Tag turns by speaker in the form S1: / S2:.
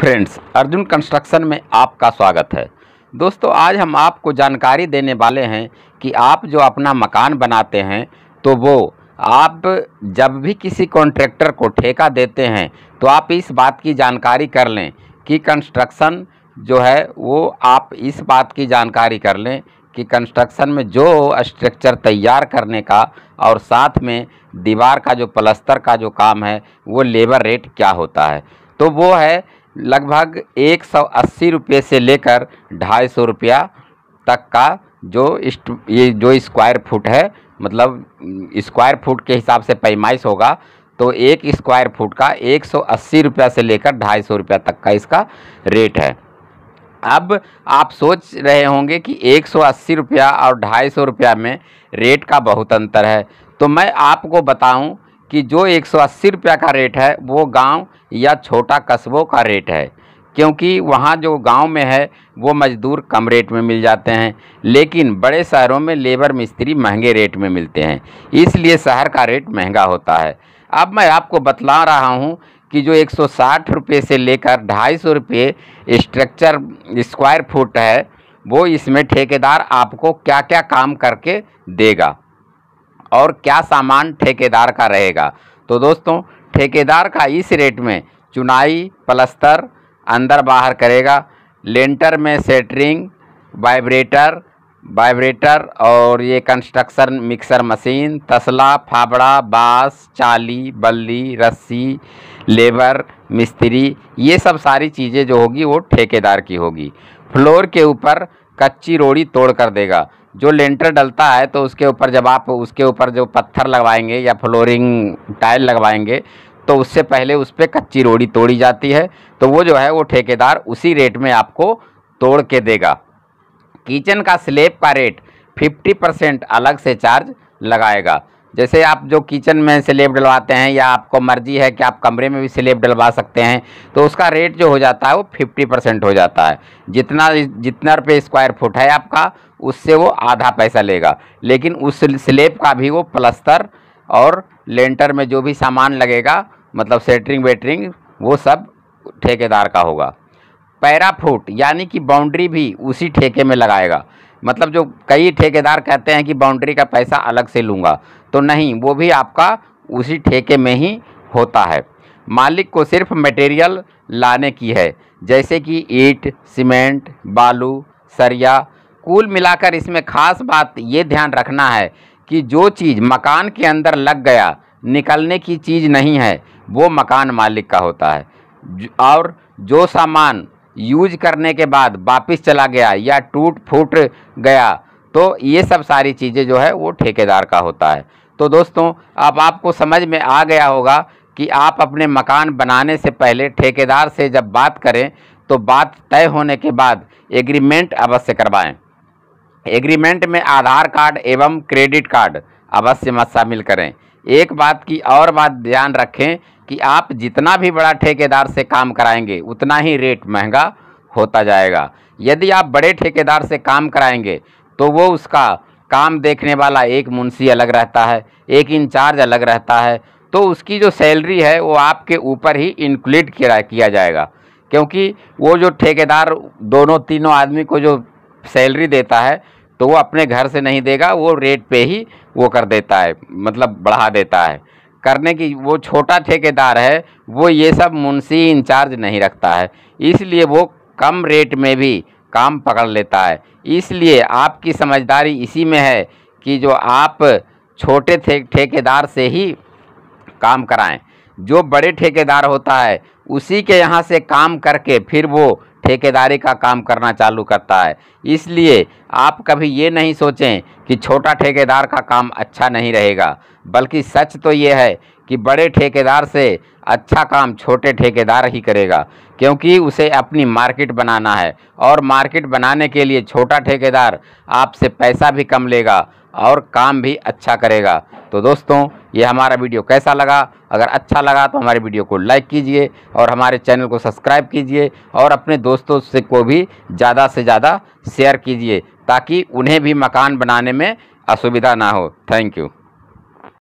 S1: friends Arjun construction में आपका स्वागत है दोस्तों आज हम आपको जानकारी देने वाले हैं कि आप जो अपना मकान बनाते हैं तो वो आप जब भी किसी कॉन्ट्रैक्टर को ठेका देते हैं तो आप इस बात की जानकारी कर लें कि कंस्ट्रक्शन जो है वो आप इस बात की जानकारी कर लें कि कंस्ट्रक्शन में जो स्ट्रक्चर तैयार करने का और साथ में दीवार का जो प्लस्तर का जो काम है वो लेबर रेट क्या होता है तो वो है लगभग एक सौ अस्सी रुपये से लेकर ढाई सौ रुपया तक का जो ये जो स्क्वायर फुट है मतलब स्क्वायर फुट के हिसाब से पैमाइश होगा तो एक स्क्वायर फुट का एक सौ अस्सी रुपया से लेकर ढाई सौ रुपया तक का इसका रेट है अब आप सोच रहे होंगे कि एक सौ अस्सी रुपया और ढाई सौ रुपया में रेट का बहुत अंतर है तो मैं आपको बताऊं कि जो एक सौ अस्सी रुपया का रेट है वो गांव या छोटा कस्बों का रेट है क्योंकि वहाँ जो गांव में है वो मज़दूर कम रेट में मिल जाते हैं लेकिन बड़े शहरों में लेबर मिस्त्री महंगे रेट में मिलते हैं इसलिए शहर का रेट महंगा होता है अब मैं आपको बतला रहा हूँ कि जो एक सौ साठ रुपये से लेकर ढाई सौ रुपये स्ट्रक्चर स्क्वायर फुट है वो इसमें ठेकेदार आपको क्या क्या काम करके देगा और क्या सामान ठेकेदार का रहेगा तो दोस्तों ठेकेदार का इस रेट में चुनाई प्लस्तर अंदर बाहर करेगा लेंटर में सेटरिंग वाइब्रेटर वाइब्रेटर और ये कंस्ट्रक्शन मिक्सर मशीन तसला फावड़ा बाँस चाली बल्ली रस्सी लेबर मिस्त्री ये सब सारी चीज़ें जो होगी वो ठेकेदार की होगी फ्लोर के ऊपर कच्ची रोड़ी तोड़ कर देगा जो लेंटर डलता है तो उसके ऊपर जब आप उसके ऊपर जो पत्थर लगवाएंगे या फ्लोरिंग टाइल लगवाएंगे तो उससे पहले उस पर कच्ची रोड़ी तोड़ी जाती है तो वो जो है वो ठेकेदार उसी रेट में आपको तोड़ के देगा किचन का स्लेब का रेट 50 परसेंट अलग से चार्ज लगाएगा जैसे आप जो किचन में स्लेब डलवाते हैं या आपको मर्जी है कि आप कमरे में भी स्लेब डलवा सकते हैं तो उसका रेट जो हो जाता है वो फिफ्टी परसेंट हो जाता है जितना जितना रुपये स्क्वायर फुट है आपका उससे वो आधा पैसा लेगा लेकिन उस स्लेब का भी वो प्लस्तर और लेंटर में जो भी सामान लगेगा मतलब सेटरिंग वेटरिंग वो सब ठेकेदार का होगा पैरा फुट यानी कि बाउंड्री भी उसी ठेके में लगाएगा मतलब जो कई ठेकेदार कहते हैं कि बाउंड्री का पैसा अलग से लूँगा तो नहीं वो भी आपका उसी ठेके में ही होता है मालिक को सिर्फ मटेरियल लाने की है जैसे कि ईट सीमेंट बालू सरिया कुल मिलाकर इसमें खास बात ये ध्यान रखना है कि जो चीज़ मकान के अंदर लग गया निकलने की चीज़ नहीं है वो मकान मालिक का होता है और जो सामान यूज करने के बाद वापस चला गया या टूट फूट गया तो ये सब सारी चीज़ें जो है वो ठेकेदार का होता है तो दोस्तों अब आपको समझ में आ गया होगा कि आप अपने मकान बनाने से पहले ठेकेदार से जब बात करें तो बात तय होने के बाद एग्रीमेंट अवश्य करवाएं एग्रीमेंट में आधार कार्ड एवं क्रेडिट कार्ड अवश्य मत शामिल करें एक बात की और बात ध्यान रखें कि आप जितना भी बड़ा ठेकेदार से काम कराएंगे उतना ही रेट महंगा होता जाएगा यदि आप बड़े ठेकेदार से काम कराएंगे तो वो उसका काम देखने वाला एक मुंशी अलग रहता है एक इंचार्ज अलग रहता है तो उसकी जो सैलरी है वो आपके ऊपर ही इंक्लूड किया जाएगा क्योंकि वो जो ठेकेदार दोनों तीनों आदमी को जो सैलरी देता है तो वो अपने घर से नहीं देगा वो रेट पे ही वो कर देता है मतलब बढ़ा देता है करने की वो छोटा ठेकेदार है वो ये सब मुंशी इंचार्ज नहीं रखता है इसलिए वो कम रेट में भी काम पकड़ लेता है इसलिए आपकी समझदारी इसी में है कि जो आप छोटे थे ठेकेदार से ही काम कराएं जो बड़े ठेकेदार होता है उसी के यहाँ से काम करके फिर वो ठेकेदारी का काम करना चालू करता है इसलिए आप कभी ये नहीं सोचें कि छोटा ठेकेदार का काम अच्छा नहीं रहेगा बल्कि सच तो ये है कि बड़े ठेकेदार से अच्छा काम छोटे ठेकेदार ही करेगा क्योंकि उसे अपनी मार्केट बनाना है और मार्केट बनाने के लिए छोटा ठेकेदार आपसे पैसा भी कम लेगा और काम भी अच्छा करेगा तो दोस्तों ये हमारा वीडियो कैसा लगा अगर अच्छा लगा तो हमारे वीडियो को लाइक कीजिए और हमारे चैनल को सब्सक्राइब कीजिए और अपने दोस्तों से को भी ज़्यादा से ज़्यादा शेयर कीजिए ताकि उन्हें भी मकान बनाने में असुविधा ना हो थैंक यू